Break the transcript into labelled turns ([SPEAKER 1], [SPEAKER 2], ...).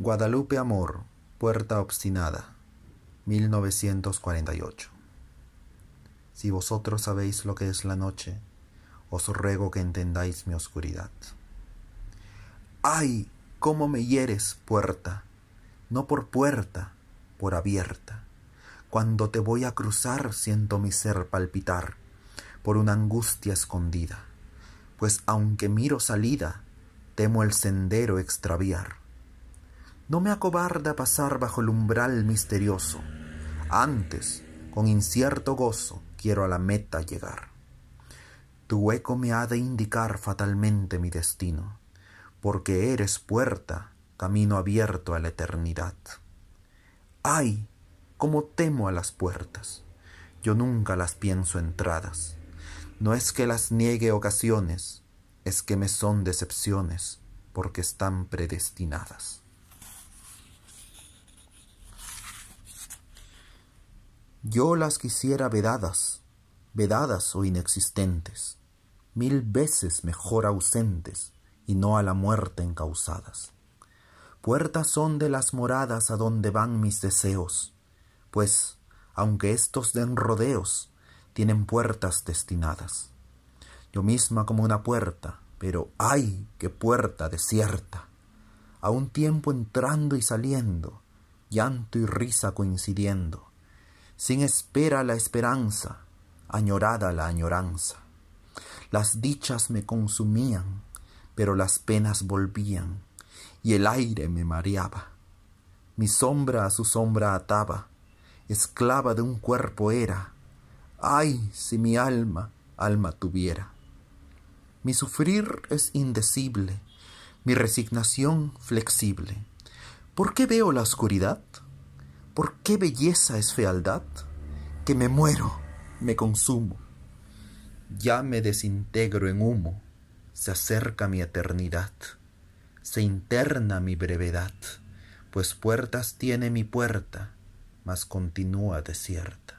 [SPEAKER 1] Guadalupe Amor, Puerta Obstinada, 1948. Si vosotros sabéis lo que es la noche, os ruego que entendáis mi oscuridad. ¡Ay! ¿Cómo me hieres, puerta? No por puerta, por abierta. Cuando te voy a cruzar siento mi ser palpitar por una angustia escondida, pues aunque miro salida, temo el sendero extraviar no me acobarda pasar bajo el umbral misterioso. Antes, con incierto gozo, quiero a la meta llegar. Tu eco me ha de indicar fatalmente mi destino, porque eres puerta, camino abierto a la eternidad. ¡Ay! ¿Cómo temo a las puertas! Yo nunca las pienso entradas. No es que las niegue ocasiones, es que me son decepciones, porque están predestinadas. Yo las quisiera vedadas, vedadas o inexistentes, mil veces mejor ausentes y no a la muerte encausadas. Puertas son de las moradas a donde van mis deseos, pues, aunque estos den rodeos, tienen puertas destinadas. Yo misma como una puerta, pero ¡ay! qué puerta desierta. A un tiempo entrando y saliendo, llanto y risa coincidiendo, sin espera la esperanza, añorada la añoranza. Las dichas me consumían, pero las penas volvían, y el aire me mareaba. Mi sombra a su sombra ataba, esclava de un cuerpo era. Ay, si mi alma, alma tuviera. Mi sufrir es indecible, mi resignación flexible. ¿Por qué veo la oscuridad? ¿Por qué belleza es fealdad? Que me muero, me consumo. Ya me desintegro en humo, se acerca mi eternidad, se interna mi brevedad, pues puertas tiene mi puerta, mas continúa desierta.